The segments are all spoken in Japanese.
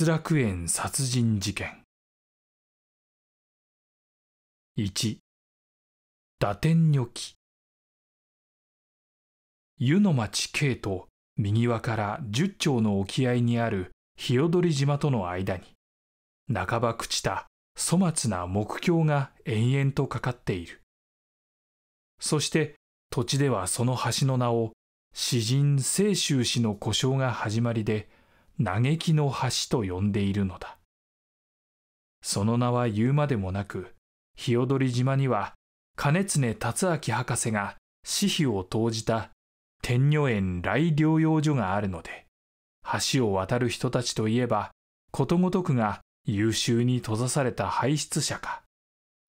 失楽園殺人事件1打点女き湯の町 K と右側から10丁の沖合にある日踊島との間に半ば朽ちた粗末な木橋が延々とかかっているそして土地ではその橋の名を詩人清州氏の故障が始まりで嘆きの橋と呼んでいるのだ。その名は言うまでもなく、日踊島には、金常達明博士が私費を投じた天女園来療養所があるので、橋を渡る人たちといえば、ことごとくが優秀に閉ざされた排出者か、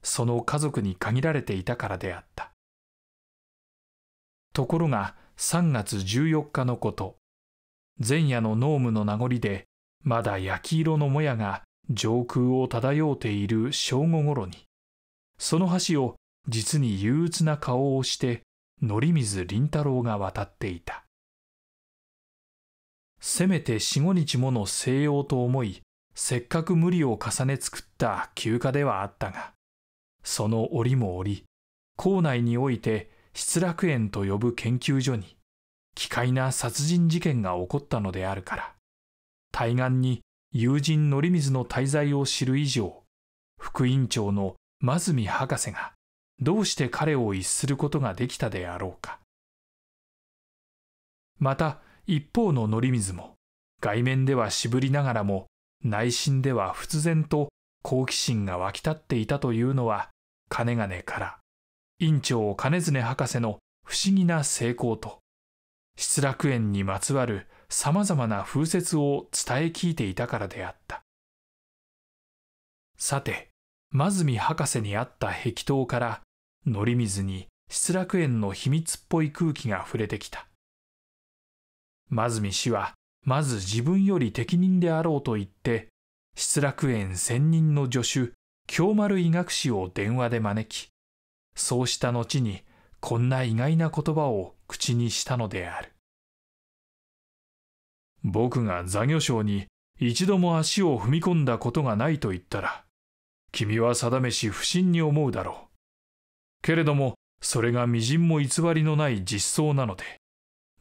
その家族に限られていたからであった。ところが3月14日のこと、前夜の濃霧の名残でまだ焼き色のもやが上空を漂っている正午頃にその橋を実に憂鬱な顔をしてり水林太郎が渡っていたせめて四五日もの静養と思いせっかく無理を重ね作った休暇ではあったがその折も折校内において失楽園と呼ぶ研究所に奇怪な殺人事件が起こったのであるから、対岸に友人則水の滞在を知る以上、副院長の真澄博士がどうして彼を逸することができたであろうか。また一方の則水も、外面では渋りながらも、内心では仏然と好奇心が湧き立っていたというのは、金々から、院長金常博士の不思議な成功と、失楽園にまつわるさまざまな風説を伝え聞いていたからであったさて真澄博士にあった壁頭から乗水に失楽園の秘密っぽい空気が触れてきた真澄氏はまず自分より適任であろうと言って失楽園専任の助手京丸医学士を電話で招きそうした後にこんな意外な言葉を口にしたのである。僕が座魚商に一度も足を踏み込んだことがないと言ったら、君は定めし不審に思うだろう。けれども、それが微塵も偽りのない実相なので、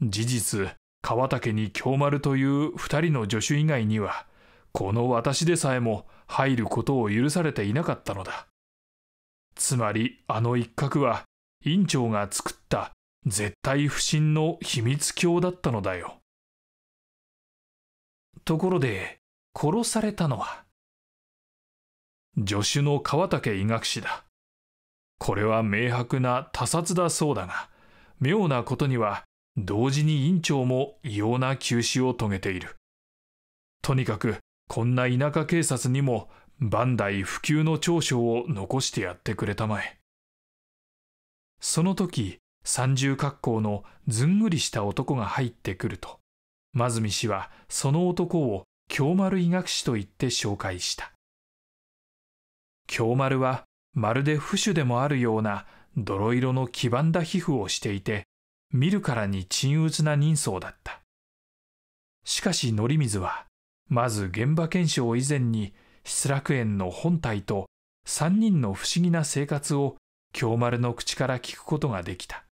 事実、川竹に京丸という二人の助手以外には、この私でさえも入ることを許されていなかったのだ。つまり、あの一角は、院長が作った絶対不信の秘密教だったのだよところで殺されたのは助手の川竹医学士だこれは明白な他殺だそうだが妙なことには同時に院長も異様な急死を遂げているとにかくこんな田舎警察にも万代不イ及の長所を残してやってくれたまえその時三重格好のずんぐりした男が入ってくると真澄氏はその男を京丸医学士と言って紹介した京丸はまるで不種でもあるような泥色の黄ばんだ皮膚をしていて見るからに鎮鬱な人相だったしかし則水はまず現場検証以前に失楽園の本体と3人の不思議な生活を京丸の口から聞くことができた。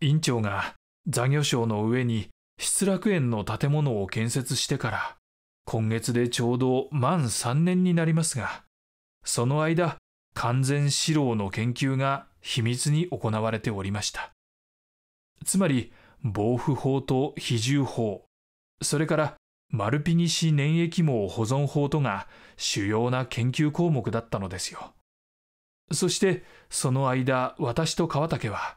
院長が座御礁の上に失楽園の建物を建設してから、今月でちょうど満3年になりますが、その間、完全四郎の研究が秘密に行われておりました。つまり、防腐法と比重法、それからマルピニシ粘液網保存法とが主要な研究項目だったのですよ。そしてその間私と川竹は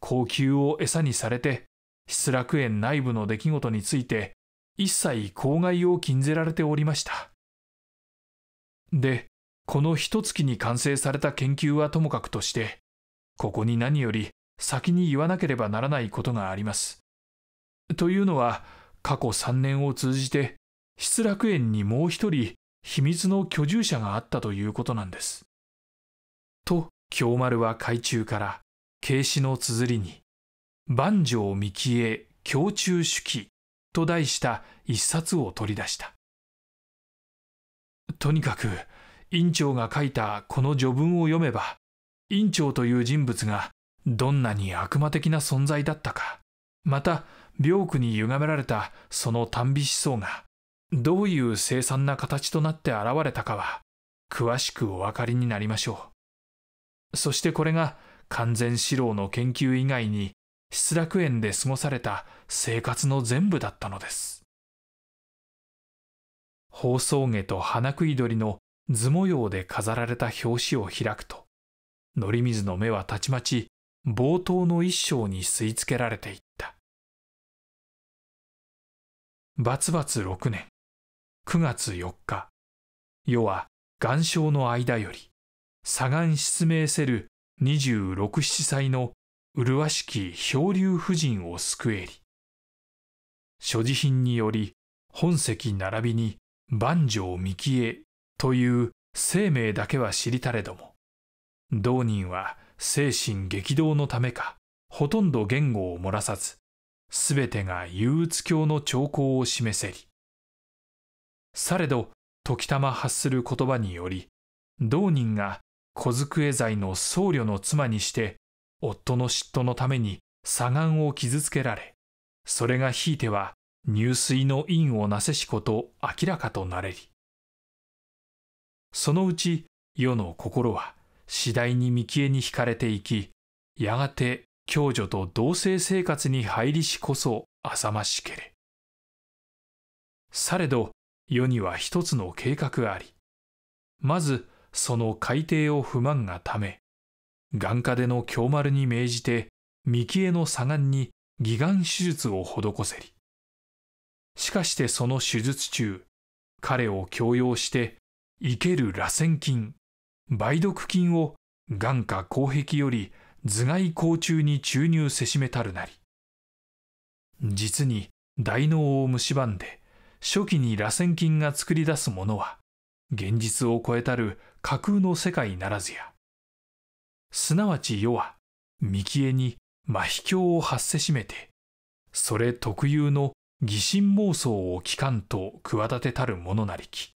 高級を餌にされて失楽園内部の出来事について一切口外を禁ぜられておりましたでこの一月に完成された研究はともかくとしてここに何より先に言わなければならないことがありますというのは過去3年を通じて失楽園にもう一人秘密の居住者があったということなんですと京丸は海中から慶視の綴りに「万丈三木絵京中手記」と題した一冊を取り出したとにかく院長が書いたこの序文を読めば院長という人物がどんなに悪魔的な存在だったかまた病苦に歪められたその耽美思想がどういう凄惨な形となって現れたかは詳しくお分かりになりましょう。そしてこれが完全四郎の研究以外に失楽園で過ごされた生活の全部だったのです宝送。下と花食い鳥の図模様で飾られた表紙を開くとり水の目はたちまち冒頭の一章に吸い付けられていったバツバツ六年九月四日世は岩礁の間より左岸失明せる26、七歳の麗しき漂流夫人を救えり。所持品により、本籍並びに万丈三木江という生命だけは知りたれども、同人は精神激動のためか、ほとんど言語を漏らさず、すべてが憂鬱教の兆候を示せり。されど、時たま発する言葉により、同人が小机材の僧侶の妻にして、夫の嫉妬のために左岸を傷つけられ、それがひいては入水の因をなせしこと明らかとなれり。そのうち世の心は次第に幹絵に惹かれていき、やがて共助と同性生活に入りしこそ浅ましけれ。されど世には一つの計画あり、まずその改定を不満がため眼科での京丸に命じて三木江の左眼に義眼手術を施せりしかしてその手術中彼を強要して生ける螺旋菌梅毒菌を眼下口壁より頭蓋口中に注入せしめたるなり実に大脳を蝕んで初期に螺旋菌が作り出すものは現実を超えたる架空の世界ならずや。すなわち世は、三木絵に真秘境を発せしめて、それ特有の疑心妄想を機関と企てたるものなりき。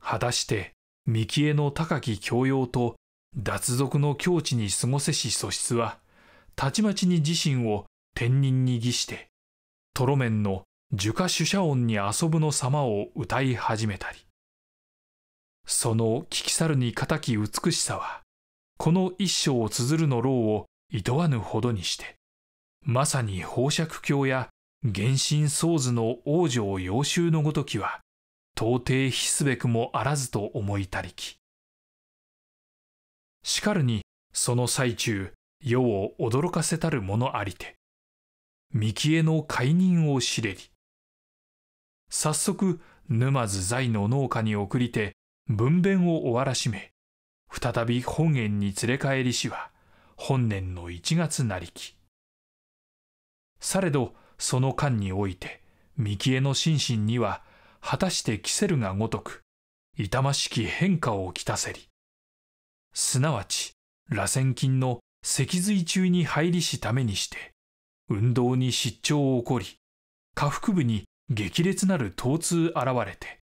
果たして、三木絵の高き教養と脱俗の境地に過ごせし素質は、たちまちに自身を天人に儀して、トロメンの樹下主者音に遊ぶの様を歌い始めたり、その聞き去るに難き美しさは、この一生を綴るのうをいとわぬほどにして、まさに宝石鏡や原神宗図の王女を要衆のごときは、到底比すべくもあらずと思いたりき。しかるに、その最中、世を驚かせたるものありて、三木江の解任を知れり。早速、沼津在の農家に送りて、分娩を終わらしめ再び本園に連れ帰りしは本年の一月なりきされどその間において三木江の心身には果たしてキセルがごとく痛ましき変化をきたせりすなわち螺旋菌の脊髄中に入りしためにして運動に失調を起こり下腹部に激烈なる疼痛現れて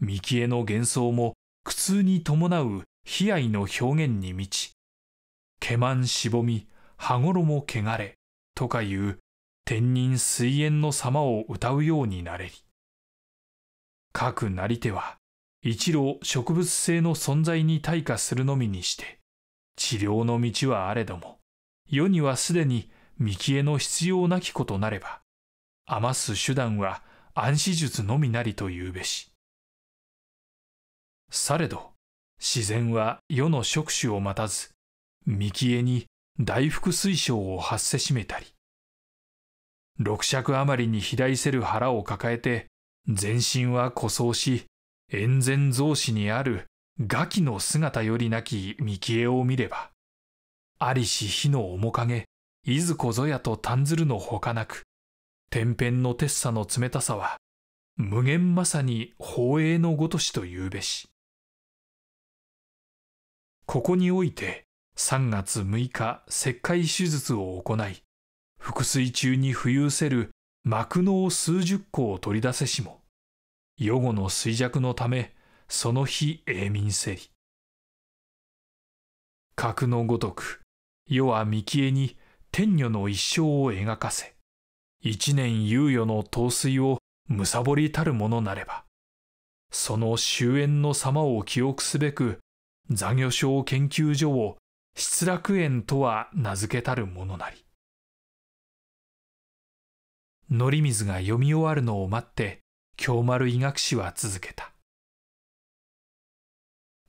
三木の幻想も苦痛に伴う悲哀の表現に満ち、けまんしぼみ、羽衣汚れ、とかいう天人水縁の様を歌うようになれり。書くなり手は、一路植物性の存在に退化するのみにして、治療の道はあれども、世にはすでに三木絵の必要なきことなれば、余す手段は暗視術のみなりというべし。されど自然は世の触手を待たず幹絵に大福水晶を発せしめたり六尺余りに肥大せる腹を抱えて全身は故障し円前増子にある餓鬼の姿よりなき幹絵を見ればありし火の面影いずこぞやと単ずるのほかなく天変の鉄っさの冷たさは無限まさに宝永のごとしというべしここにおいて3月6日切開手術を行い腹水中に浮遊せる膜の数十個を取り出せしも予後の衰弱のためその日永眠せり格のごとく世は三木絵に天女の一生を描かせ一年猶予の陶水をむさぼりたるものなればその終焉の様を記憶すべく座魚礁研究所を失楽園とは名付けたるものなりり水が読み終わるのを待って京丸医学士は続けた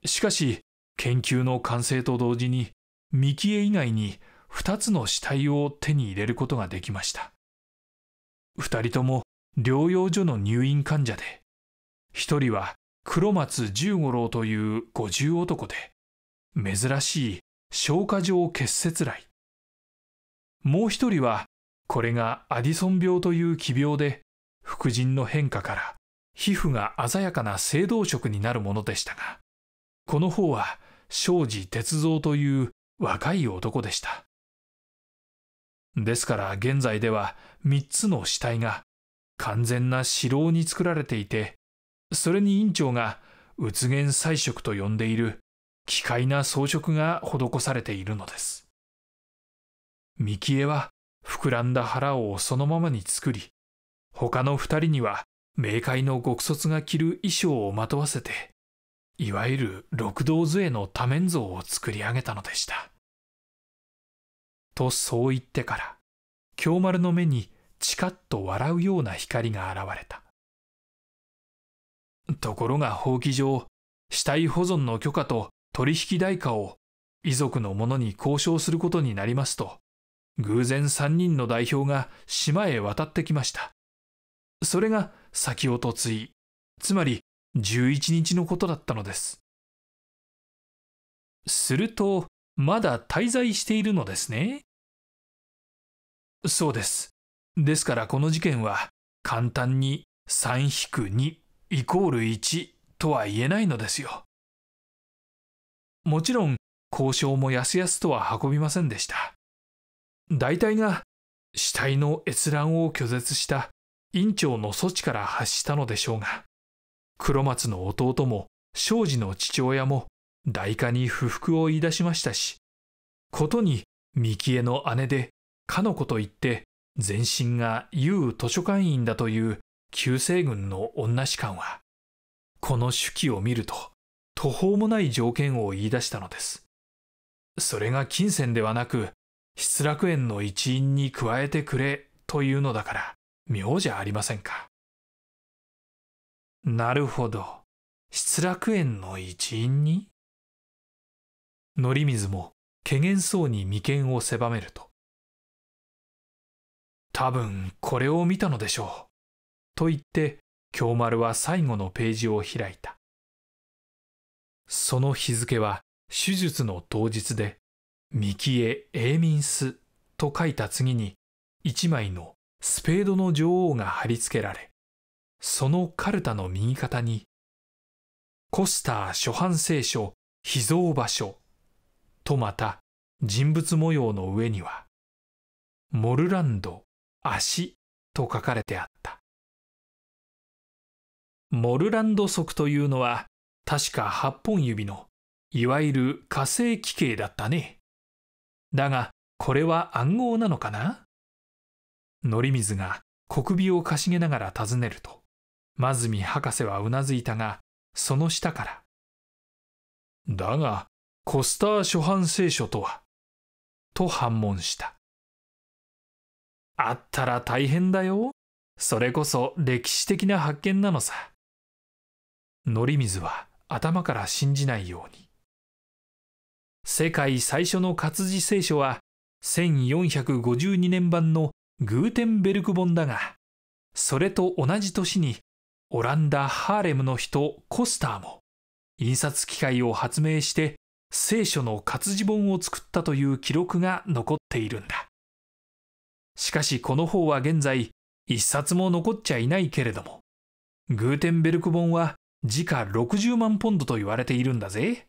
しかし研究の完成と同時に三木絵以外に2つの死体を手に入れることができました2人とも療養所の入院患者で1人は黒松十五郎という五十男で珍しい消化状結節来もう一人はこれがアディソン病という奇病で副腎の変化から皮膚が鮮やかな青銅色になるものでしたがこの方は庄司哲造という若い男でしたですから現在では3つの死体が完全な城に作られていてそれに院長がうつ彩色と呼んでいる奇怪な装飾が施されているのです三木江は膨らんだ腹をそのままに作り他の二人には冥界の極卒が着る衣装をまとわせていわゆる六道杖の多面像を作り上げたのでしたとそう言ってから京丸の目にチカッと笑うような光が現れたところが法規上、死体保存の許可と取引代価を遺族の者に交渉することになりますと、偶然3人の代表が島へ渡ってきました。それが先を嫁い、つまり11日のことだったのです。すると、まだ滞在しているのですね。そうです。ですからこの事件は簡単に3-2イコール1とは言えないのですよ。もちろん交渉もやすやすとは運びませんでした。大体が死体の閲覧を拒絶した院長の措置から発したのでしょうが、黒松の弟も庄司の父親も代家に不服を言い出しましたし、ことに三木江の姉でかの子といって全身が優図書館員だという旧西軍の女士官は、この手記を見ると、途方もない条件を言い出したのです。それが金銭ではなく、失楽園の一員に加えてくれというのだから、妙じゃありませんか。なるほど。失楽園の一員に則水も、けげんそうに眉間を狭めると。多分、これを見たのでしょう。と言って、京丸は最後のページを開いた。その日付は手術の当日で、三木江永眠スと書いた次に、一枚のスペードの女王が貼り付けられ、そのカルタの右肩に、コスター初版聖書秘蔵場所とまた人物模様の上には、モルランド足と書かれてあった。モルランド足というのは確か8本指のいわゆる火星奇形だったねだがこれは暗号なのかな則水が小首をかしげながら尋ねると真み博士はうなずいたがその下から「だがコスター初版聖書とは?」と反問したあったら大変だよそれこそ歴史的な発見なのさり水は頭から信じないように世界最初の活字聖書は1452年版のグーテンベルク本だがそれと同じ年にオランダ・ハーレムの人コスターも印刷機械を発明して聖書の活字本を作ったという記録が残っているんだしかしこの方は現在一冊も残っちゃいないけれどもグーテンベルク本は時価60万ポンドと言われているんだぜ。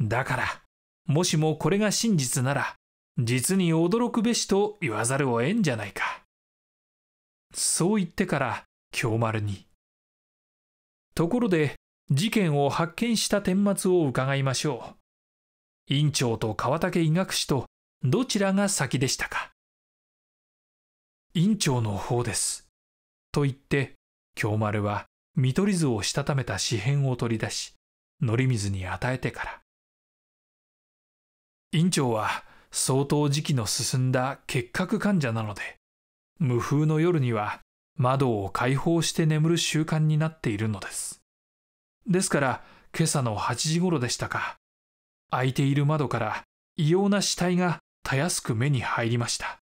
だから、もしもこれが真実なら、実に驚くべしと言わざるを得んじゃないか。そう言ってから、京丸に。ところで、事件を発見した顛末を伺いましょう。院長と川竹医学士と、どちらが先でしたか院長の方です。と言って、京丸は見取り図をしたためた紙片を取り出し、乗り水に与えてから。院長は相当時期の進んだ結核患者なので、無風の夜には窓を開放して眠る習慣になっているのです。ですから、今朝の8時頃でしたか、開いている窓から異様な死体がたやすく目に入りました。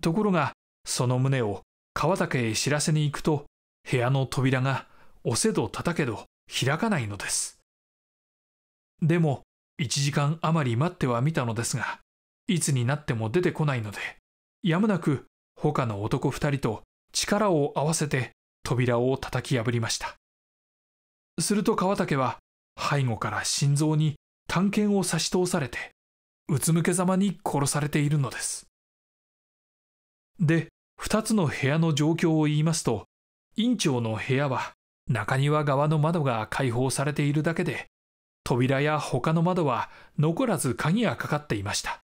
ところが、その旨を川竹へ知らせに行くと、部屋の扉が押せど叩けど開かないのです。でも、1時間余り待ってはみたのですが、いつになっても出てこないので、やむなく他の男2人と力を合わせて扉を叩き破りました。すると川竹は背後から心臓に探検を差し通されて、うつむけざまに殺されているのです。で、2つの部屋の状況を言いますと、院長の部屋は中庭側の窓が開放されているだけで扉や他の窓は残らず鍵がかかっていました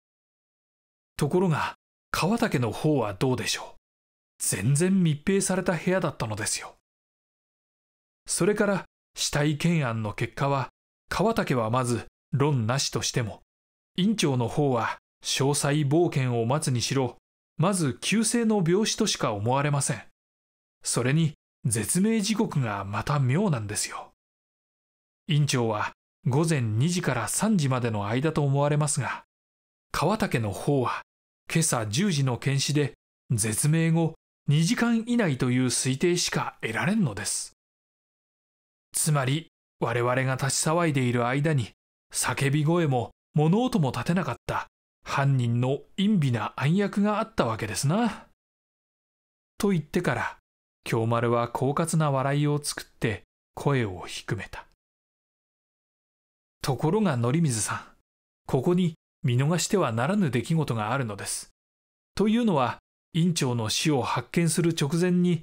ところが川竹の方はどうでしょう全然密閉された部屋だったのですよそれから死体検案の結果は川竹はまず論なしとしても院長の方は詳細冒険を待つにしろまず急性の病死としか思われませんそれに絶命時刻がまた妙なんですよ。院長は午前2時から3時までの間と思われますが、川竹の方は今朝10時の検視で絶命後2時間以内という推定しか得られんのです。つまり我々が立ち騒いでいる間に叫び声も物音も立てなかった犯人の陰微な暗躍があったわけですな。と言ってから京丸は狡猾な笑いを作って声を低めた。ところが則水さん、ここに見逃してはならぬ出来事があるのです。というのは、院長の死を発見する直前に、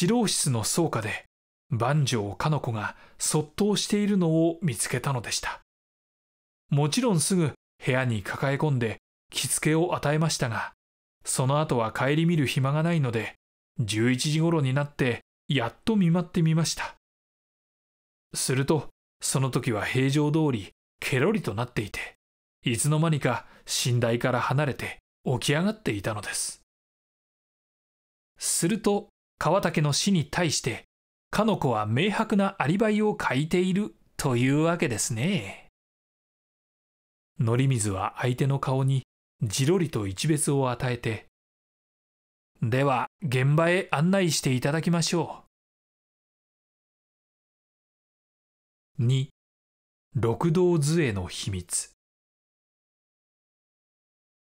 指導室の倉庫で、万丈かの子がそっとしているのを見つけたのでした。もちろんすぐ部屋に抱え込んで、着付けを与えましたが、その後は顧みる暇がないので、11時頃になってやっと見舞ってみましたするとその時は平常通りケロリとなっていていつの間にか寝台から離れて起き上がっていたのですすると川竹の死に対してかの子は明白なアリバイを書いているというわけですね則水は相手の顔にじろりと一別を与えてでは現場へ案内していただきましょう2六道図への秘密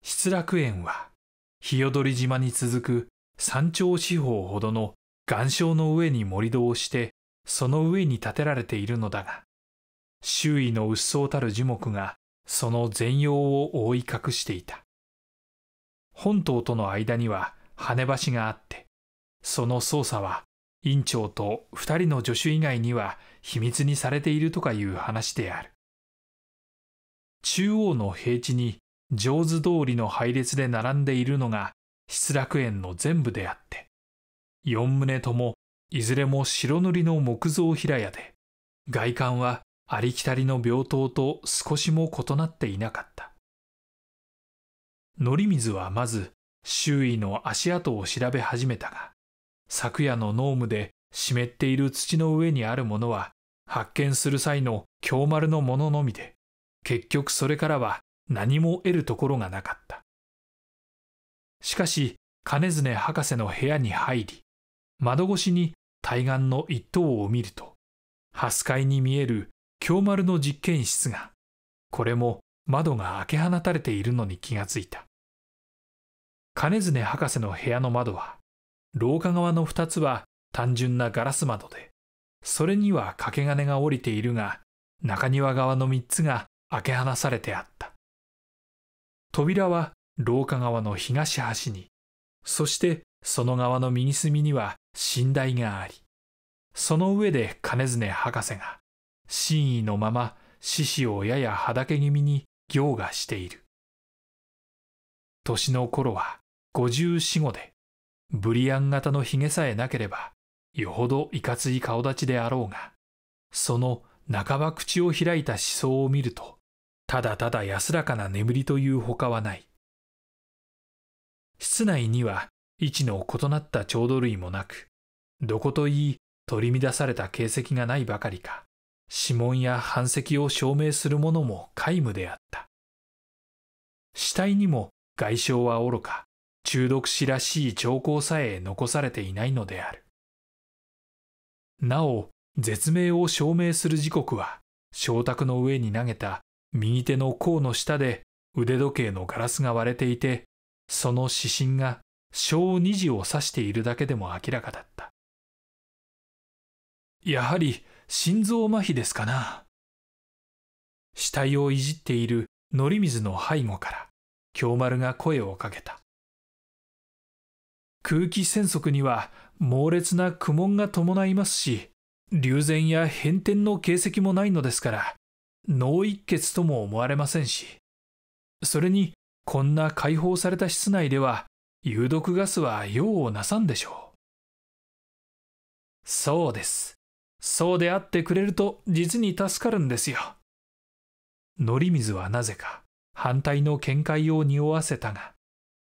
失楽園は日踊島に続く山頂四方ほどの岩礁の上に盛り土をしてその上に建てられているのだが周囲の鬱蒼たる樹木がその全容を覆い隠していた本島との間には跳ね橋があってその捜査は院長と2人の助手以外には秘密にされているとかいう話である中央の平地に上手通りの配列で並んでいるのが失楽園の全部であって4棟ともいずれも白塗りの木造平屋で外観はありきたりの病棟と少しも異なっていなかった則水はまず周囲の足跡を調べ始めたが、昨夜の濃霧で湿っている土の上にあるものは、発見する際の京丸のもののみで、結局それからは何も得るところがなかった。しかし、金常博士の部屋に入り、窓越しに対岸の一棟を見ると、8階に見える京丸の実験室が、これも窓が開け放たれているのに気がついた。金常博士の部屋の窓は廊下側の2つは単純なガラス窓でそれには掛け金が降りているが中庭側の3つが開け放されてあった扉は廊下側の東端にそしてその側の右隅には寝台がありその上で金常博士が真意のまま獅子をやや畑気味に行がしている年の頃は5四五で、ブリアン型の髭さえなければ、よほどいかつい顔立ちであろうが、その半ば口を開いた思想を見ると、ただただ安らかな眠りというほかはない。室内には、位置の異なった調度類もなく、どこといい取り乱された形跡がないばかりか、指紋や反石を証明するものも皆無であった。死体にも外傷はおろか、中毒死らしい兆候さえ残されていないのである。なお、絶命を証明する時刻は、昇卓の上に投げた右手の甲の下で腕時計のガラスが割れていて、その指針が小2時を指しているだけでも明らかだった。やはり心臓麻痺ですかな。死体をいじっている乗水の背後から、京丸が声をかけた。空気染色には猛烈な苦悶が伴いますし流前や変天の形跡もないのですから脳一血とも思われませんしそれにこんな解放された室内では有毒ガスは用をなさんでしょうそうですそうであってくれると実に助かるんですよ則水はなぜか反対の見解を匂わせたが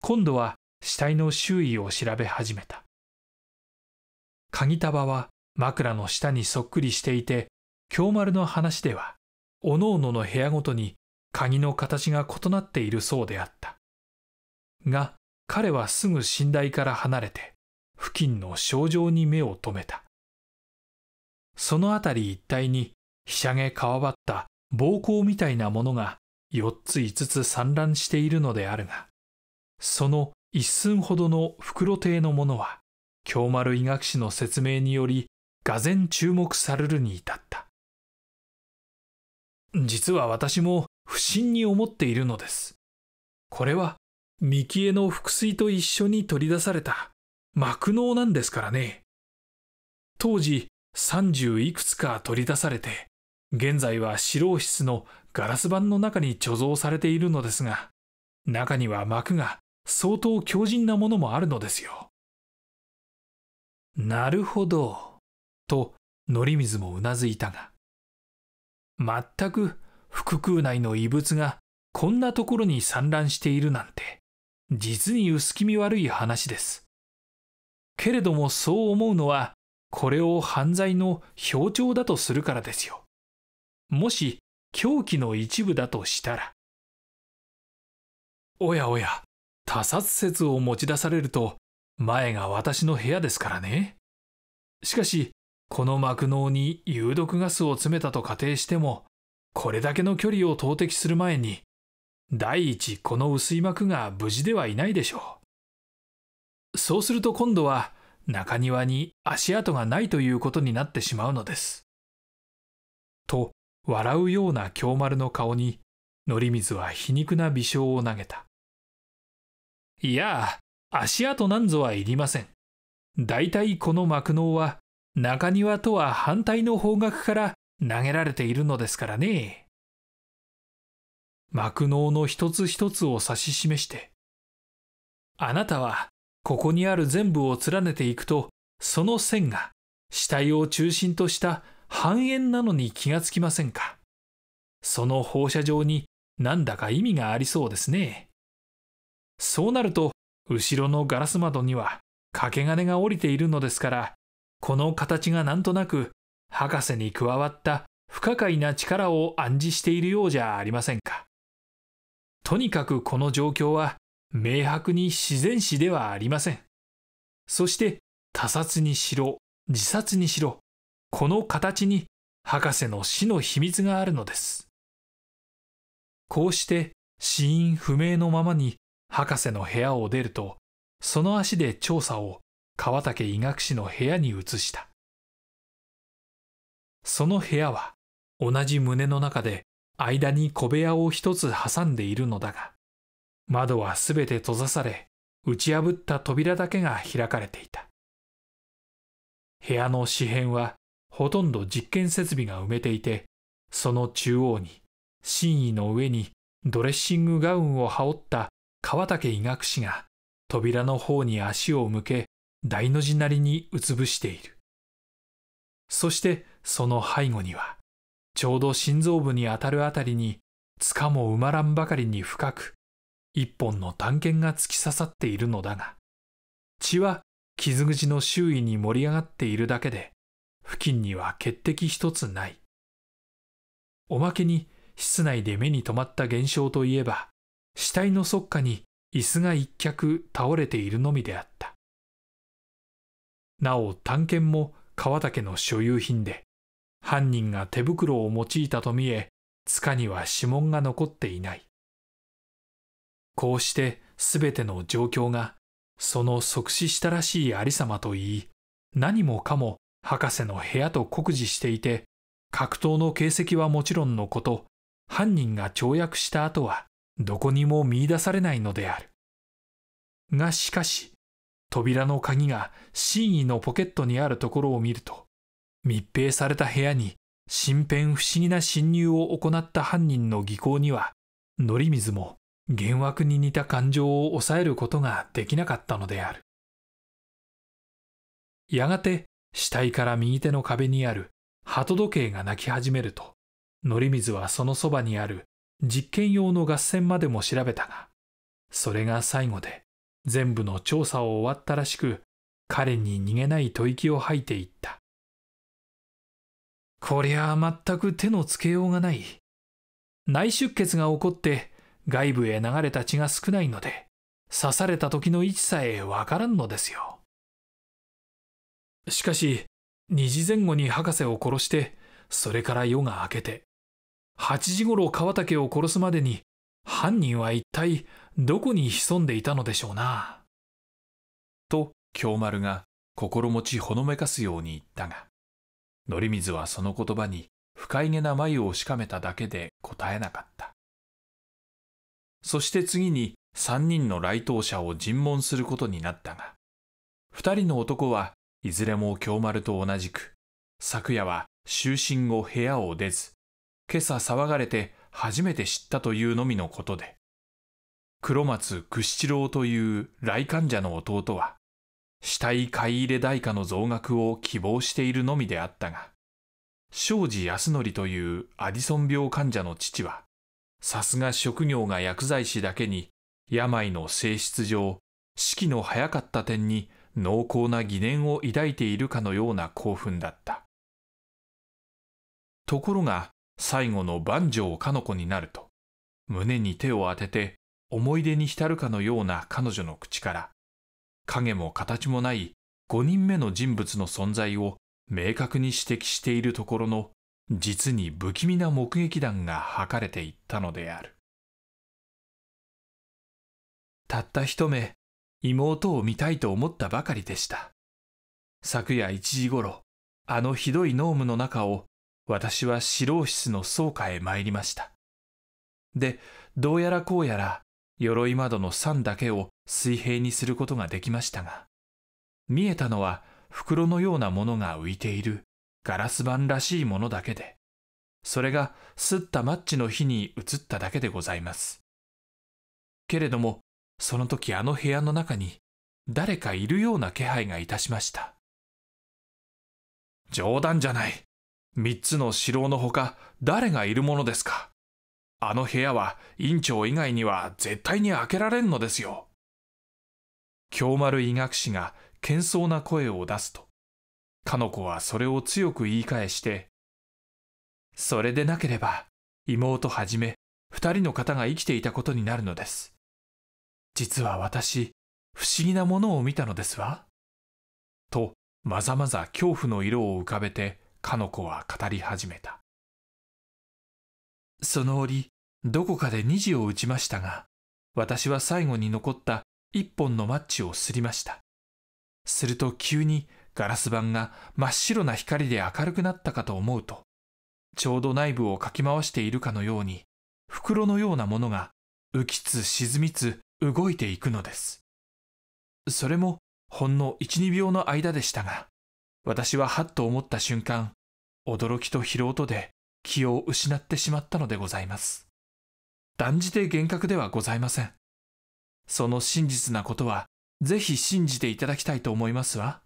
今度は死体の周囲を調べ始めた鍵束は枕の下にそっくりしていて京丸の話ではおのおのの部屋ごとに鍵の形が異なっているそうであったが彼はすぐ寝台から離れて付近の症状に目を留めたその辺り一帯にひしゃげわばった膀胱みたいなものが4つ5つ散乱しているのであるがその一寸ほどの袋亭のものは京丸医学士の説明により俄然注目されるに至った実は私も不審に思っているのですこれは三木江の腹水と一緒に取り出された幕能なんですからね当時30いくつか取り出されて現在は資料室のガラス板の中に貯蔵されているのですが中には幕が相当強靭なものもあるのですよ。なるほど、と則水もうなずいたが、全く腹腔内の異物がこんなところに散乱しているなんて、実に薄気味悪い話です。けれどもそう思うのは、これを犯罪の象徴だとするからですよ。もし、狂気の一部だとしたら。おやおや、他殺説を持ち出されると前が私の部屋ですからねしかしこののうに有毒ガスを詰めたと仮定してもこれだけの距離を投擲する前に第一この薄い膜が無事ではいないでしょうそうすると今度は中庭に足跡がないということになってしまうのですと笑うような京丸の顔に則水は皮肉な微笑を投げたいや足跡なんぞはいりません大体この幕能は中庭とは反対の方角から投げられているのですからね幕能の一つ一つを指し示してあなたはここにある全部を連ねていくとその線が死体を中心とした半円なのに気がつきませんかその放射状になんだか意味がありそうですねそうなると、後ろのガラス窓には掛け金が降りているのですから、この形がなんとなく、博士に加わった不可解な力を暗示しているようじゃありませんか。とにかくこの状況は、明白に自然史ではありません。そして、他殺にしろ、自殺にしろ、この形に博士の死の秘密があるのです。こうして死因不明のままに博士の部屋を出ると、その足で調査を川竹医学士の部屋に移した。その部屋は同じ胸の中で間に小部屋を一つ挟んでいるのだが、窓はすべて閉ざされ、打ち破った扉だけが開かれていた。部屋の四辺はほとんど実験設備が埋めていて、その中央に、真意の上にドレッシングガウンを羽織った川竹医学士が扉の方に足を向け大の字なりにうつぶしているそしてその背後にはちょうど心臓部にあたるあたりに塚も埋まらんばかりに深く一本の探検が突き刺さっているのだが血は傷口の周囲に盛り上がっているだけで付近には血滴一つないおまけに室内で目に留まった現象といえば死体の側下に椅子が一脚倒れているのみであったなお探検も川竹の所有品で犯人が手袋を用いたと見え塚には指紋が残っていないこうして全ての状況がその即死したらしい有様といい何もかも博士の部屋と酷似していて格闘の形跡はもちろんのこと犯人が跳躍した後はどこにも見いだされないのである。がしかし、扉の鍵が真意のポケットにあるところを見ると、密閉された部屋に身辺不思議な侵入を行った犯人の技巧には、則水も幻惑に似た感情を抑えることができなかったのである。やがて死体から右手の壁にある鳩時計が鳴き始めると、則水はそのそばにある実験用の合戦までも調べたが、それが最後で全部の調査を終わったらしく、彼に逃げない吐息を吐いていった。こりゃあ全く手のつけようがない。内出血が起こって外部へ流れた血が少ないので、刺された時の位置さえわからんのですよ。しかし、2時前後に博士を殺して、それから夜が明けて、8時ごろ川竹を殺すまでに犯人は一体どこに潜んでいたのでしょうな。と京丸が心持ちほのめかすように言ったが則水はその言葉に不快げな眉をしかめただけで答えなかったそして次に3人の来島者を尋問することになったが2人の男はいずれも京丸と同じく昨夜は就寝後部屋を出ず今朝騒がれて初めて知ったというのみのことで黒松屈七郎という来患者の弟は死体買い入れ代価の増額を希望しているのみであったが庄司康則というアディソン病患者の父はさすが職業が薬剤師だけに病の性質上死期の早かった点に濃厚な疑念を抱いているかのような興奮だったところが最後の万丈かの子になると、胸に手を当てて、思い出に浸るかのような彼女の口から、影も形もない5人目の人物の存在を明確に指摘しているところの、実に不気味な目撃談が吐かれていったのである。たった一目、妹を見たいと思ったばかりでした。昨夜1時ごろ、あのひどい濃霧の中を私は指導室の倉庫へ参りました。で、どうやらこうやら、鎧窓の3だけを水平にすることができましたが、見えたのは袋のようなものが浮いているガラス板らしいものだけで、それがすったマッチの火に移っただけでございます。けれども、その時あの部屋の中に誰かいるような気配がいたしました。冗談じゃない。三つの城のほか誰がいるものですかあの部屋は院長以外には絶対に開けられんのですよ。京丸医学士が喧騒な声を出すと、かの子はそれを強く言い返して、それでなければ、妹はじめ、二人の方が生きていたことになるのです。実は私、不思議なものを見たのですわ。と、まざまざ恐怖の色を浮かべて、かの子は語り始めたその折どこかで虹時を打ちましたが私は最後に残った1本のマッチをすりましたすると急にガラス板が真っ白な光で明るくなったかと思うとちょうど内部をかき回しているかのように袋のようなものが浮きつ沈みつ動いていくのですそれもほんの12秒の間でしたが私ははっと思った瞬間、驚きと疲労とで気を失ってしまったのでございます。断じて幻覚ではございません。その真実なことは、ぜひ信じていただきたいと思いますわ。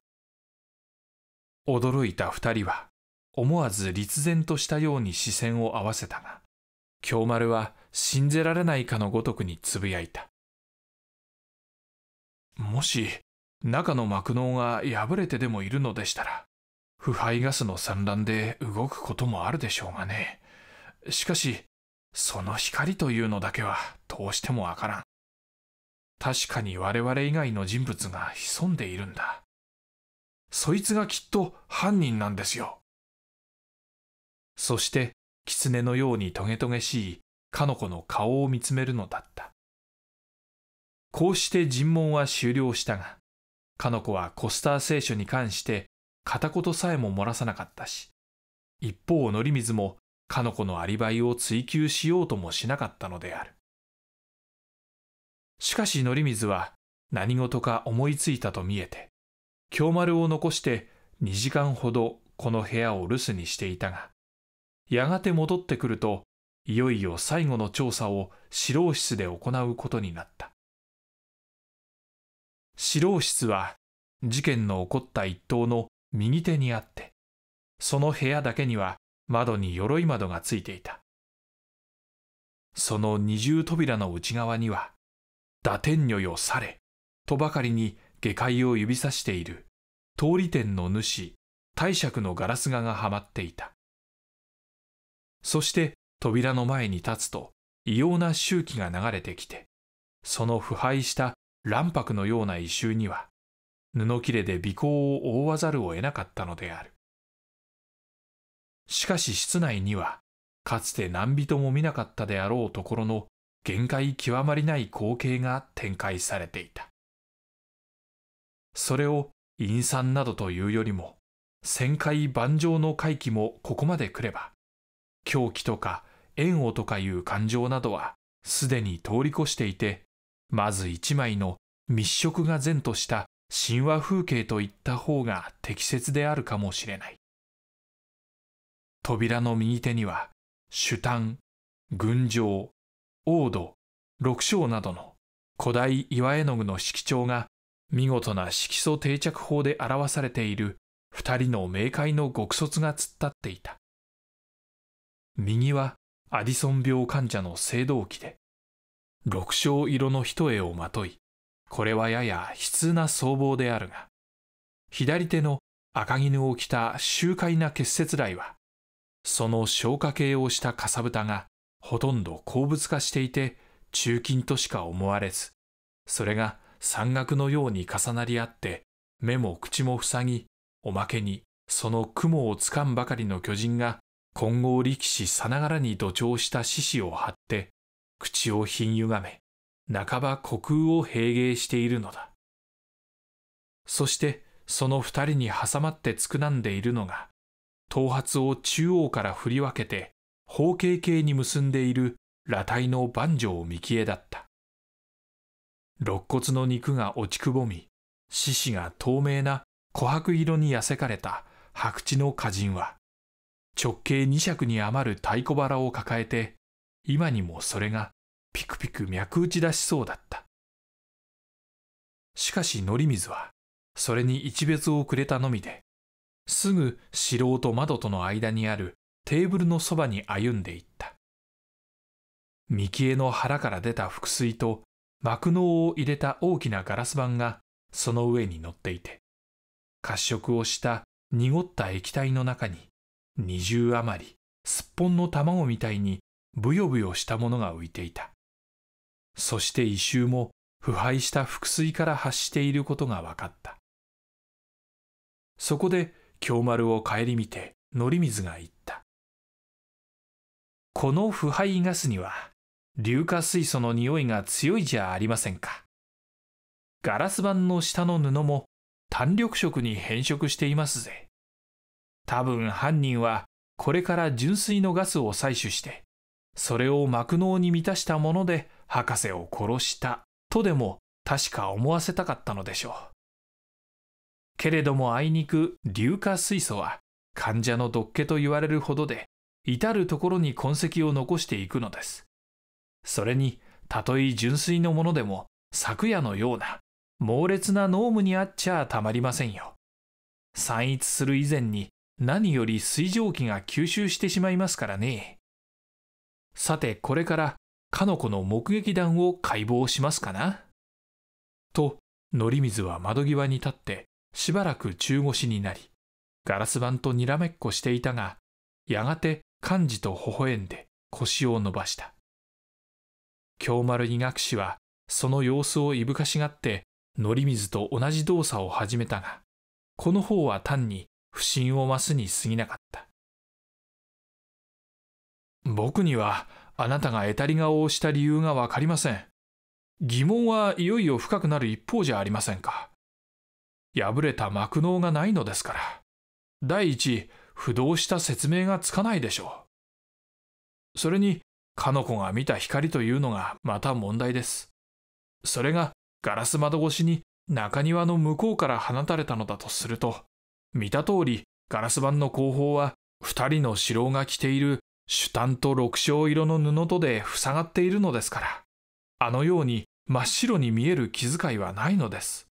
驚いた二人は、思わず立然としたように視線を合わせたが、京丸は信じられないかのごとくにつぶやいた。もし、中の膜能が破れてでもいるのでしたら、腐敗ガスの散乱で動くこともあるでしょうがね。しかし、その光というのだけはどうしてもわからん。確かに我々以外の人物が潜んでいるんだ。そいつがきっと犯人なんですよ。そして、狐のようにトゲトゲしいかの子の顔を見つめるのだった。こうして尋問は終了したが、かの子はコスター聖書に関して片言さえも漏らさなかったし、一方、のり水もかの子のアリバイを追求しようともしなかったのである。しかしのり水は何事か思いついたと見えて、京丸を残して2時間ほどこの部屋を留守にしていたが、やがて戻ってくると、いよいよ最後の調査を指導室で行うことになった。資料室は事件の起こった一棟の右手にあってその部屋だけには窓に鎧窓がついていたその二重扉の内側には「打天女よされ」とばかりに下界を指さしている通り店の主帝釈のガラス画がはまっていたそして扉の前に立つと異様な周期が流れてきてその腐敗した卵白のような異臭には布切れで尾行を覆わざるを得なかったのであるしかし室内にはかつて何人も見なかったであろうところの限界極まりない光景が展開されていたそれを陰酸などというよりも旋回万丈の回帰もここまで来れば狂気とか縁をとかいう感情などはすでに通り越していてまず一枚の密色が善とした神話風景といった方が適切であるかもしれない。扉の右手には、主丹、群青、王土、六章などの古代岩絵の具の色調が見事な色素定着法で表されている二人の冥界の極卒が突っ立っていた。右はアディソン病患者の青銅器で、六章色の一重をまとい、これはやや悲痛な僧帽であるが、左手の赤絹を着た周回な結節来は、その消化系をしたかさぶたがほとんど鉱物化していて中金としか思われず、それが山岳のように重なり合って目も口も塞ぎ、おまけにその雲をつかんばかりの巨人が金剛力士さながらに土壌した獅子を張って口をひんゆがめ、半ば虚空を平芸しているのだ。そしてその二人に挟まってつくなんでいるのが、頭髪を中央から振り分けて、方形形に結んでいる裸体の万丈木絵だった。肋骨の肉が落ちくぼみ、四肢が透明な琥珀色に痩せかれた白地の歌人は、直径二尺に余る太鼓腹を抱えて、今にもそれがピクピク脈打ち出しそうだった。しかし則水は、それに一別をくれたのみで、すぐ城と窓との間にあるテーブルのそばに歩んでいった。三木江の腹から出た腹水と幕のを入れた大きなガラス板がその上に乗っていて、褐色をした濁った液体の中に、二重余り、すっぽんの卵みたいにぶよぶよしたものが浮いていた。そして異臭も腐敗した腹水から発していることが分かった。そこで京丸を顧みて則水が言った。この腐敗ガスには硫化水素の匂いが強いじゃありませんか。ガラス板の下の布も単緑色に変色していますぜ。多分犯人はこれから純粋のガスを採取してそれを幕脳に満たしたもので博士を殺したとでも確か思わせたかったのでしょうけれどもあいにく硫化水素は患者の毒気と言われるほどで至る所に痕跡を残していくのですそれにたとえ純粋のものでも昨夜のような猛烈な濃霧にあっちゃたまりませんよ散逸する以前に何より水蒸気が吸収してしまいますからねさてこれからかの子の目撃談を解剖しますかなと則水は窓際に立ってしばらく中腰になりガラス板とにらめっこしていたがやがて幹事と微笑んで腰を伸ばした京丸医学士はその様子をいぶかしがって則水と同じ動作を始めたがこの方は単に不審を増すに過ぎなかった僕にはあなたが得たり顔をした理由がわかりません。疑問はいよいよ深くなる一方じゃありませんか。破れた幕能がないのですから。第一、不動した説明がつかないでしょう。それに、かの子が見た光というのがまた問題です。それがガラス窓越しに中庭の向こうから放たれたのだとすると、見た通りガラス板の後方は2人の城が着ている主炭と六章色の布とで塞がっているのですから、あのように真っ白に見える気遣いはないのです。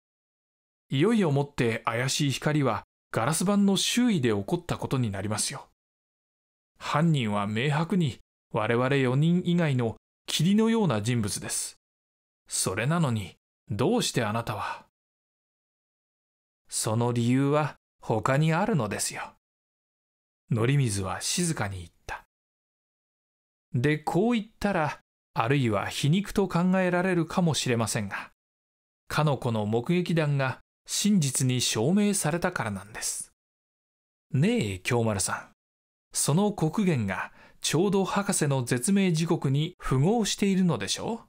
いよいよもって怪しい光はガラス板の周囲で起こったことになりますよ。犯人は明白に我々4人以外の霧のような人物です。それなのに、どうしてあなたはその理由は他にあるのですよ。のりみずは静かに言っで、こう言ったら、あるいは皮肉と考えられるかもしれませんが、かの子の目撃談が真実に証明されたからなんです。ねえ、京丸さん。その国限がちょうど博士の絶命時刻に符合しているのでしょ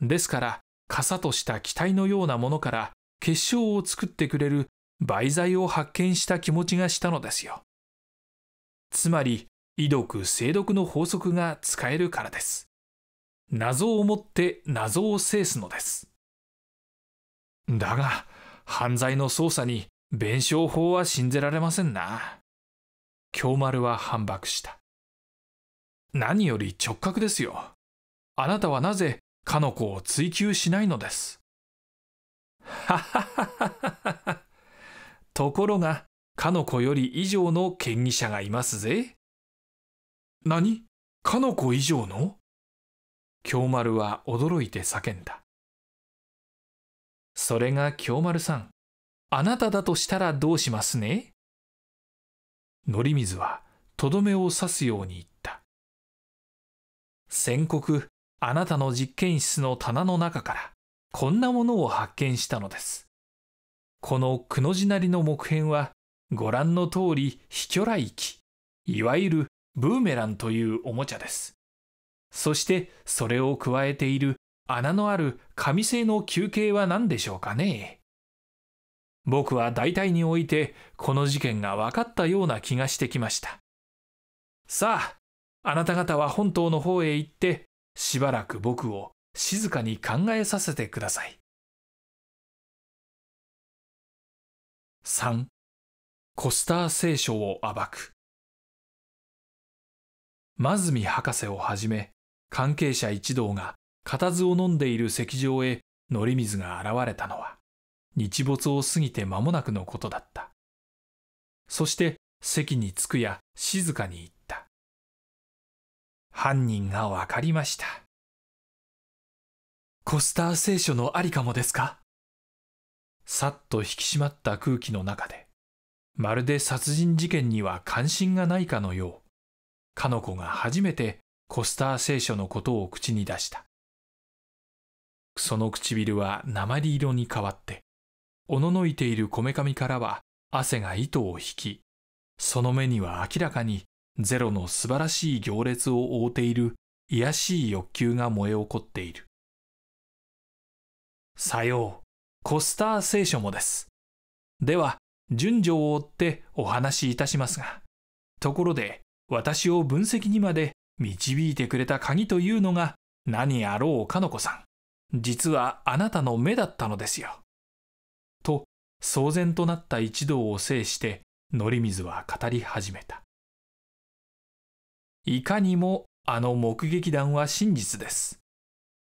うですから、傘とした機体のようなものから結晶を作ってくれる媒材を発見した気持ちがしたのですよ。つまり、威読精読の法則が使えるからです謎をもって謎を制すのですだが犯罪の捜査に弁証法は信じられませんな京丸は反駁した何より直角ですよあなたはなぜかの子を追求しないのですははははところがかの子より以上の権威者がいますぜ何かの子以上の京丸は驚いて叫んだ。それが京丸さん、あなただとしたらどうしますね則水はとどめを刺すように言った。宣告、あなたの実験室の棚の中から、こんなものを発見したのです。このくの字なりの木片は、ご覧の通り、非巨来機、いわゆるブーメランというおもちゃです。そしてそれを加えている穴のある紙製の球形は何でしょうかね僕は大体においてこの事件が分かったような気がしてきました。さあ、あなた方は本島の方へ行ってしばらく僕を静かに考えさせてください。3コスター聖書を暴く真澄博士をはじめ関係者一同が固唾を飲んでいる石上へ乗水が現れたのは日没を過ぎて間もなくのことだったそして席に着くや静かに言った犯人が分かりましたコスター聖書のありかもですかさっと引き締まった空気の中でまるで殺人事件には関心がないかのようかの子が初めてコスター聖書のことを口に出した。その唇は鉛色に変わって、おののいているこめかみからは汗が糸を引き、その目には明らかにゼロの素晴らしい行列を覆っている癒しい欲求が燃え起こっている。さよう、コスター聖書もです。では、順序を追ってお話しいたしますが、ところで、私を分析にまで導いてくれた鍵というのが何あろうかのこさん実はあなたの目だったのですよ。と騒然となった一同を制して則水は語り始めたいかにもあの目撃談は真実です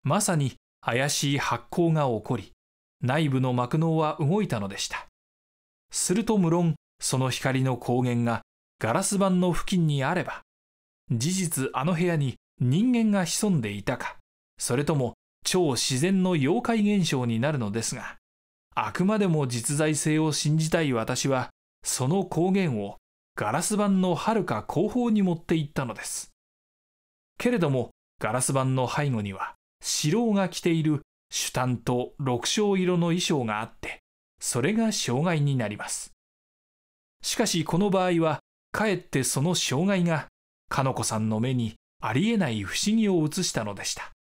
まさに怪しい発光が起こり内部の幕能は動いたのでしたすると無論その光の光源がガラス板の付近にあれば、事実あの部屋に人間が潜んでいたか、それとも超自然の妖怪現象になるのですが、あくまでも実在性を信じたい私は、その光源をガラス板のはるか後方に持っていったのです。けれども、ガラス板の背後には、四郎が着ている主丹と六章色の衣装があって、それが障害になります。しかしこの場合は、かえってその障害がかのこさんの目にありえない不思議を映したのでした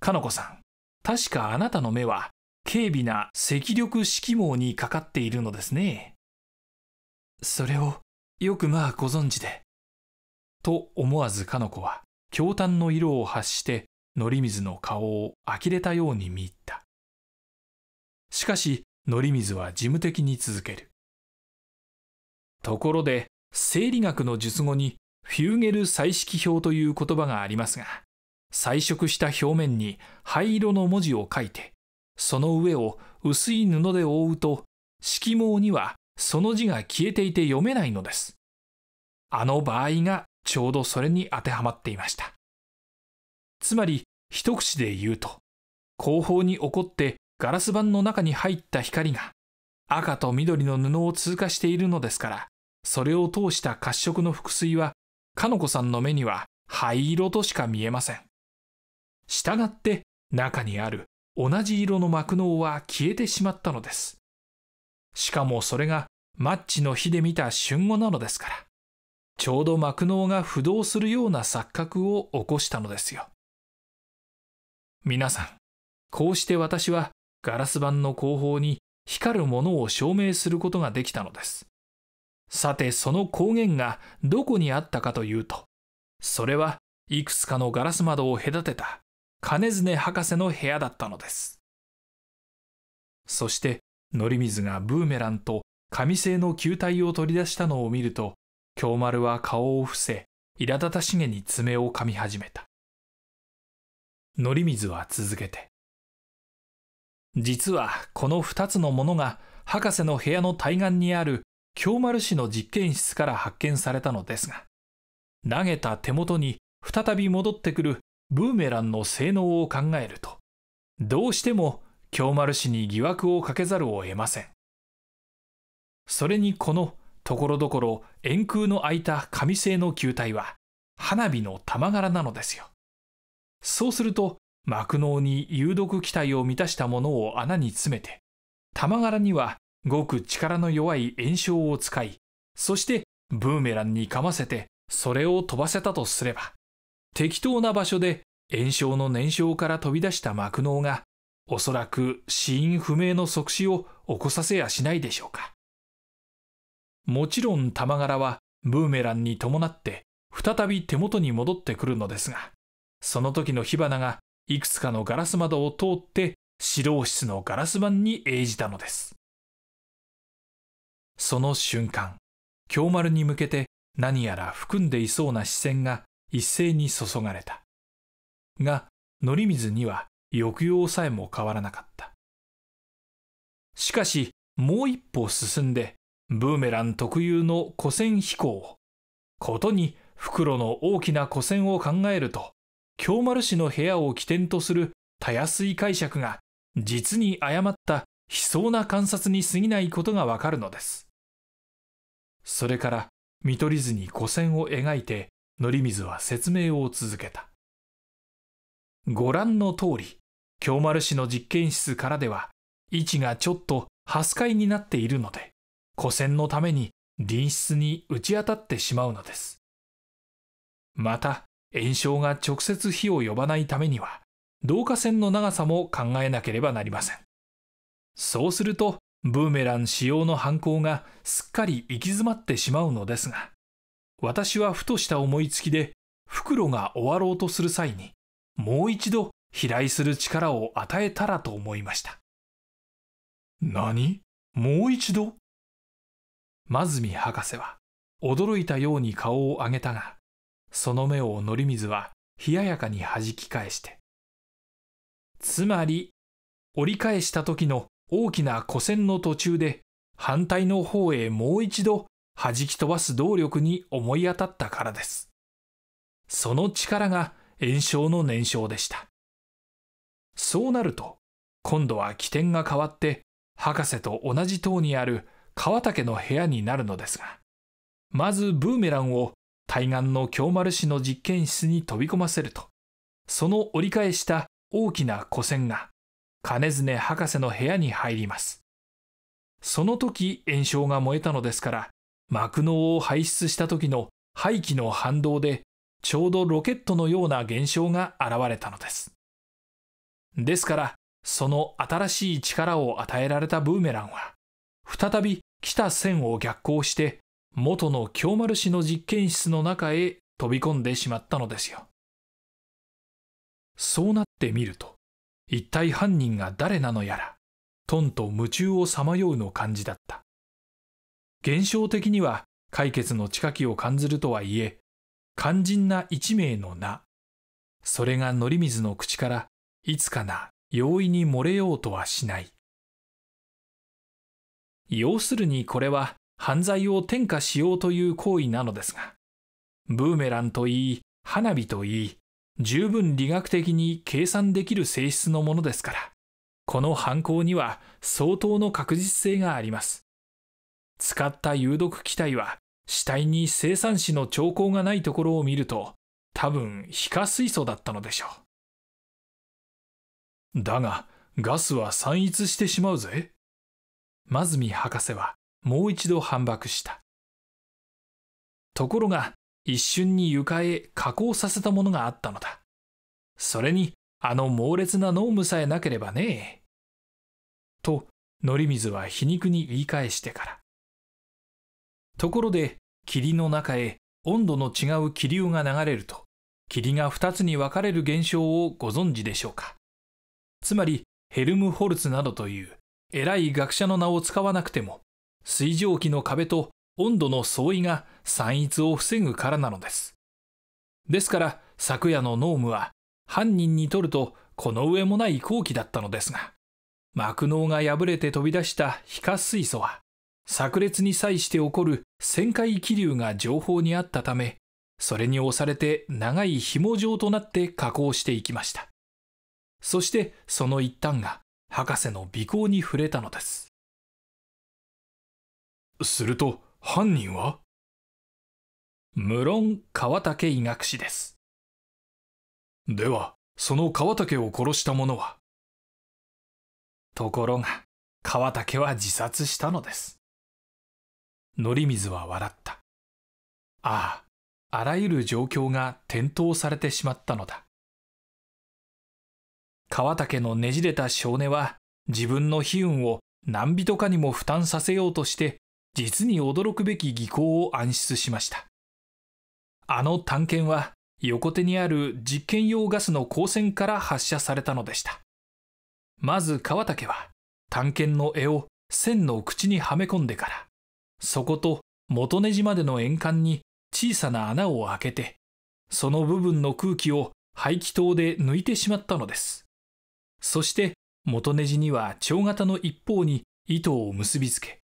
かのこさん確かあなたの目は軽微な赤力色網にかかっているのですねそれをよくまあご存知でと思わずかの子は驚嘆の色を発して則水の顔を呆れたように見入ったしかしみずは事務的に続けるところで生理学の術語にフューゲル彩色表という言葉がありますが彩色した表面に灰色の文字を書いてその上を薄い布で覆うと色毛にはその字が消えていて読めないのですあの場合がちょうどそれに当てはまっていましたつまり一口で言うと後方に起こってガラス板の中に入った光が赤と緑の布を通過しているのですからそれを通した褐色の腹水は、かの子さんの目には灰色としか見えません。したがって、中にある同じ色の幕のは消えてしまったのです。しかもそれがマッチの火で見た瞬後なのですから、ちょうど幕のが浮動するような錯覚を起こしたのですよ。皆さん、こうして私はガラス板の後方に光るものを証明することができたのです。さてその光源がどこにあったかというとそれはいくつかのガラス窓を隔てた金常博士の部屋だったのですそして乗水がブーメランと紙製の球体を取り出したのを見ると京丸は顔を伏せ苛立たしげに爪を噛み始めた乗水は続けて実はこの2つのものが博士の部屋の対岸にある京丸氏の実験室から発見されたのですが、投げた手元に再び戻ってくるブーメランの性能を考えると、どうしても京丸氏に疑惑をかけざるを得ません。それにこのところどころ円空の空いた紙製の球体は花火の玉柄なのですよ。そうすると幕能に有毒気体を満たしたものを穴に詰めて玉柄にはごく力の弱い炎症を使い、そしてブーメランにかませてそれを飛ばせたとすれば、適当な場所で炎症の燃焼から飛び出した幕能が、おそらく死因不明の即死を起こさせやしないでしょうか。もちろん玉柄はブーメランに伴って再び手元に戻ってくるのですが、その時の火花がいくつかのガラス窓を通って指導室のガラス板に映じたのです。その瞬間、京丸に向けて何やら含んでいそうな視線が一斉に注がれた。が、則水には抑揚さえも変わらなかった。しかし、もう一歩進んで、ブーメラン特有の古戦飛行を、ことに袋の大きな古戦を考えると、京丸氏の部屋を起点とするたやすい解釈が、実に誤った悲壮な観察に過ぎないことがわかるのです。それから見取り図に五線を描いて則水は説明を続けたご覧の通り京丸市の実験室からでは位置がちょっと破壊になっているので古線のために隣室に打ち当たってしまうのですまた炎症が直接火を呼ばないためには導火線の長さも考えなければなりませんそうするとブーメラン使用の犯行がすっかり行き詰まってしまうのですが、私はふとした思いつきで、袋が終わろうとする際に、もう一度飛来する力を与えたらと思いました。何もう一度ずみ博士は驚いたように顔を上げたが、その目をミ水は冷ややかに弾き返して。つまり、折り返した時の大きな古戦の途中で反対の方へもう一度弾き飛ばす動力に思い当たったからです。その力が炎症の燃焼でした。そうなると、今度は起点が変わって、博士と同じ塔にある川竹の部屋になるのですが、まずブーメランを対岸の京丸市の実験室に飛び込ませると、その折り返した大きな古船が金常博士の部屋に入りますその時炎症が燃えたのですから幕能を排出した時の廃棄の反動でちょうどロケットのような現象が現れたのですですからその新しい力を与えられたブーメランは再び来た線を逆行して元の京丸市の実験室の中へ飛び込んでしまったのですよそうなってみると一体犯人が誰なのやら、トンと夢中をさまようの感じだった。現象的には解決の近きを感じるとはいえ、肝心な一名の名、それがり水の口からいつかな容易に漏れようとはしない。要するにこれは犯罪を転嫁しようという行為なのですが、ブーメランといい、花火といい、十分理学的に計算できる性質のものですからこの犯行には相当の確実性があります使った有毒気体は死体に生産子の兆候がないところを見ると多分非化水素だったのでしょうだがガスは散逸してしまうぜず、澄博士はもう一度反駁したところが一瞬に床へ加工させたものがあったのだ。それに、あの猛烈な濃霧さえなければね。と、り水は皮肉に言い返してから。ところで、霧の中へ温度の違う気流が流れると、霧が2つに分かれる現象をご存知でしょうか。つまり、ヘルムホルツなどという偉い学者の名を使わなくても、水蒸気の壁と温度の相違が散逸を防ぐからなのです。ですから昨夜のノームは犯人にとるとこの上もない好機だったのですが、幕脳が破れて飛び出した皮下水素は、炸裂に際して起こる旋回気流が情報にあったため、それに押されて長い紐状となって加工していきました。そしてその一端が博士の尾行に触れたのです。すると犯人は無論川竹医学士ですではその川竹を殺した者はところが川竹は自殺したのです則水は笑ったあああらゆる状況が転倒されてしまったのだ川竹のねじれた性根は自分の悲運を何人かにも負担させようとして実に驚くべき技巧を暗出しましたあの探検は横手にある実験用ガスの光線から発射されたのでしたまず川竹は探検の絵を線の口にはめ込んでからそこと元ネジまでの円管に小さな穴を開けてその部分の空気を排気筒で抜いてしまったのですそして元ネジには蝶型の一方に糸を結びつけ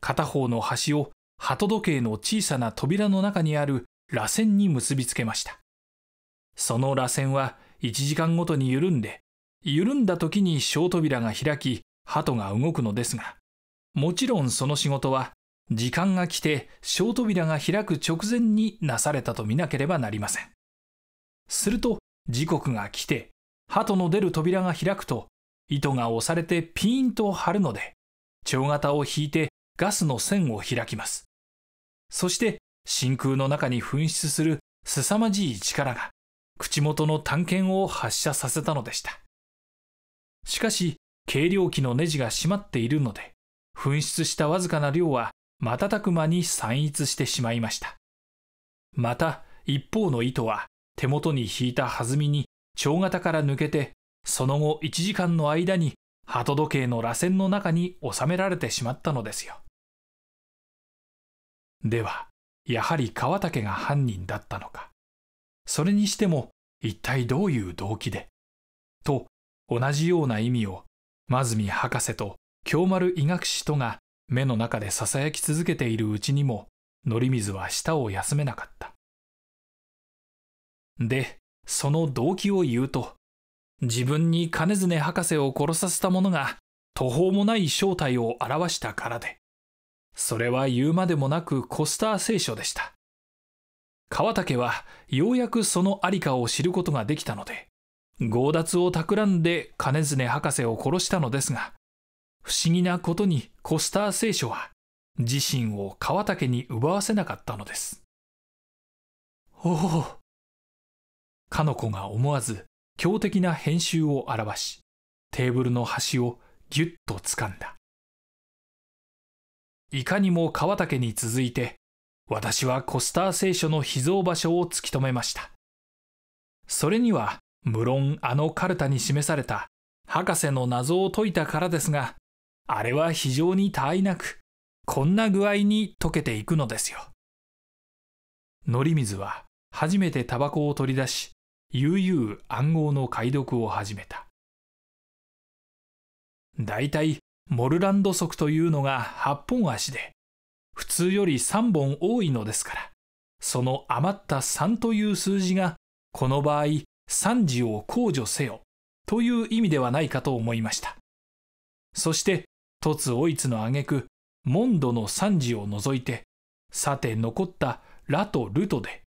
片方の端を鳩時計の小さな扉の中にある螺旋に結びつけましたその螺旋は1時間ごとに緩んで緩んだ時に小扉が開き鳩が動くのですがもちろんその仕事は時間が来て小扉が開く直前になされたと見なければなりませんすると時刻が来て鳩の出る扉が開くと糸が押されてピーンと張るので蝶型を引いてガスの線を開きますそして真空の中に噴出する凄まじい力が口元の探検を発射させたのでした。しかし、計量器のネジが閉まっているので、噴出したわずかな量は瞬く間に散逸してしまいました。また、一方の糸は手元に引いた弾みに蝶型から抜けて、その後1時間の間に鳩時計の螺旋の中に収められてしまったのですよ。では、やはり川竹が犯人だったのか。それにしても、一体どういう動機で。と、同じような意味を、真み博士と京丸医学士とが目の中で囁き続けているうちにも、則水は舌を休めなかった。で、その動機を言うと、自分に金常博士を殺させた者が途方もない正体を表したからで、それは言うまでもなくコスター聖書でした。川竹はようやくそのありかを知ることができたので、強奪を企んで金常博士を殺したのですが、不思議なことにコスター聖書は自身を川竹に奪わせなかったのです。おお。かの子が思わず強敵な編集を表し、テーブルの端をぎゅっと掴んだ。いかにも川竹に続いて私はコスター聖書の秘蔵場所を突き止めましたそれには無論あのカルタに示された博士の謎を解いたからですがあれは非常に他愛なくこんな具合に溶けていくのですより水は初めてタバコを取り出し悠々暗号の解読を始めただいたいモルランド足というのが8本足で普通より3本多いのですからその余った3という数字がこの場合3時を控除せよという意味ではないかと思いましたそしてつおいつの挙句モンドの3時を除いてさて残ったラとルとで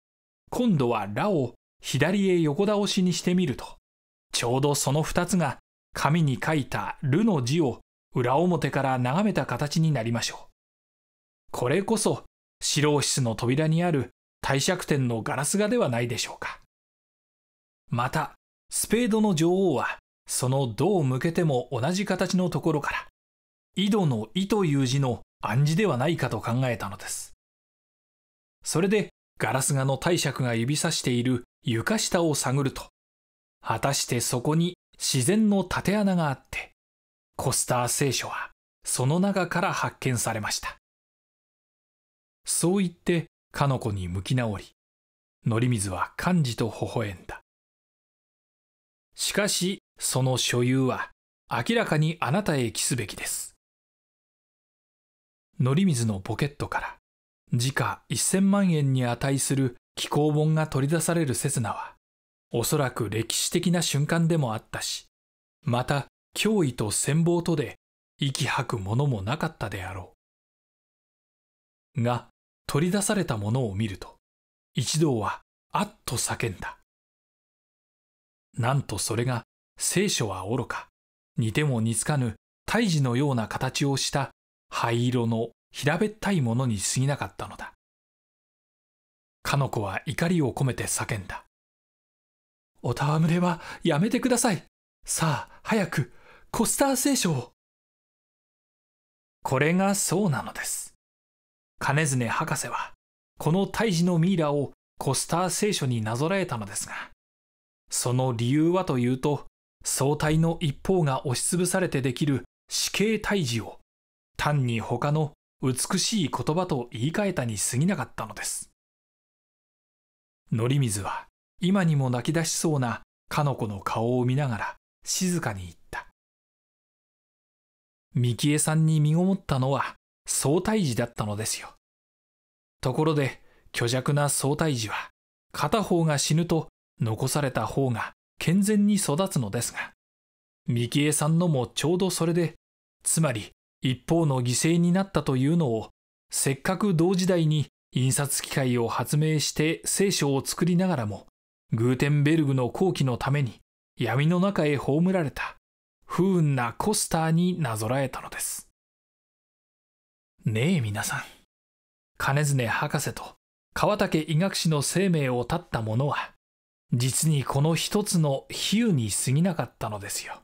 今度はラを左へ横倒しにしてみるとちょうどその2つが紙に書いたルの字を裏表から眺めた形になりましょう。これこそ、資料室の扉にある帝釈天のガラス画ではないでしょうか。また、スペードの女王は、そのどう向けても同じ形のところから、井戸の井という字の暗示ではないかと考えたのです。それで、ガラス画の帝釈が指さしている床下を探ると、果たしてそこに自然の縦穴があって、コスター聖書はその中から発見されましたそう言ってかの子に向き直り則水は幹事と微笑んだしかしその所有は明らかにあなたへ帰すべきです則水のポケットから時価1000万円に値する紀行本が取り出される刹那はおそらく歴史的な瞬間でもあったしまた脅威と戦望とで息吐くものもなかったであろう。が、取り出されたものを見ると、一同はあっと叫んだ。なんとそれが聖書はおろか、似ても似つかぬ胎児のような形をした灰色の平べったいものに過ぎなかったのだ。かの子は怒りを込めて叫んだ。お戯れはやめてください。さあ、早く、コスター聖書これがそうなのです。金常博士は、この胎児のミイラをコスター聖書になぞらえたのですが、その理由はというと、相対の一方が押しつぶされてできる死刑胎児を、単に他の美しい言葉と言い換えたに過ぎなかったのです。のりみずは、今にも泣き出しそうなかの子の顔を見ながら、静かに言っ三木江さんに身ごもったのは総対児だったのですよ。ところで、虚弱な総対児は、片方が死ぬと残された方が健全に育つのですが、三木江さんのもちょうどそれで、つまり一方の犠牲になったというのを、せっかく同時代に印刷機械を発明して聖書を作りながらも、グーテンベルグの後期のために闇の中へ葬られた不運なコスターになぞらえたのです。ねえ皆さん、金常博士と川竹医学士の生命を絶った者は、実にこの一つの比喩に過ぎなかったのですよ。